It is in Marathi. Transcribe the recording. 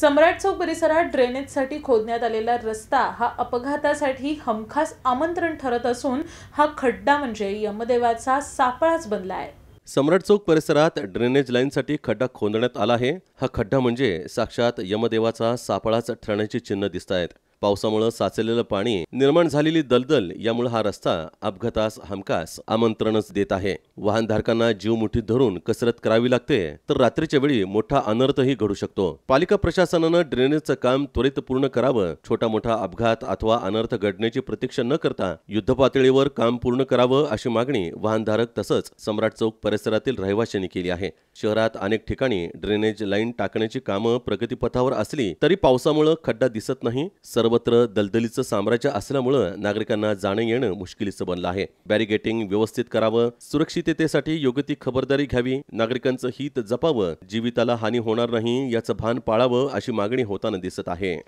सम्राट चौक परिसरात ड्रेनेजसाठी खोदण्यात आलेला रस्ता हा अपघातासाठी हमखास आमंत्रण ठरत असून हा खड्डा म्हणजे यमदेवाचा सापळाच बनला आहे सम्राट चौक परिसरात ड्रेनेज लाईनसाठी खड्डा खोदण्यात आला आहे हा खड्डा म्हणजे साक्षात यमदेवाचा सापळाच ठरण्याची चिन्ह दिसत आहेत पावसामुळे साचलेलं पाणी निर्माण झालेली दलदल यामुळे हा रस्ता अपघातास हमखास आमंत्रणच देत आहे वाहनधारकांना जीव मुठीत धरून कसरत करावी लागते तर रात्रीच्या वेळी मोठा अनर्थही घडू शकतो पालिका प्रशासनानं ड्रेनेजचं काम त्वरित पूर्ण करावं छोटा मोठा अपघात अथवा अनर्थ घडण्याची प्रतीक्षा न करता युद्धपातळीवर काम पूर्ण करावं अशी मागणी वाहनधारक तसंच सम्राट चौक परिसरातील रहिवाशांनी केली आहे शहरात अनेक ठिकाणी ड्रेनेज लाईन टाकण्याची कामं प्रगतीपथावर असली तरी पावसामुळं खड्डा दिसत नाही सर्वत्र दलदलीचं साम्राज्य असल्यामुळं नागरिकांना जाणं येणं मुश्किलीचं बनलं आहे बॅरिगेटिंग व्यवस्थित करावं सुरक्षिततेसाठी योग्य ती खबरदारी घ्यावी नागरिकांचं हित जपावं जीविताला हानी होणार नाही याचं भान पाळावं अशी मागणी होताना दिसत आहे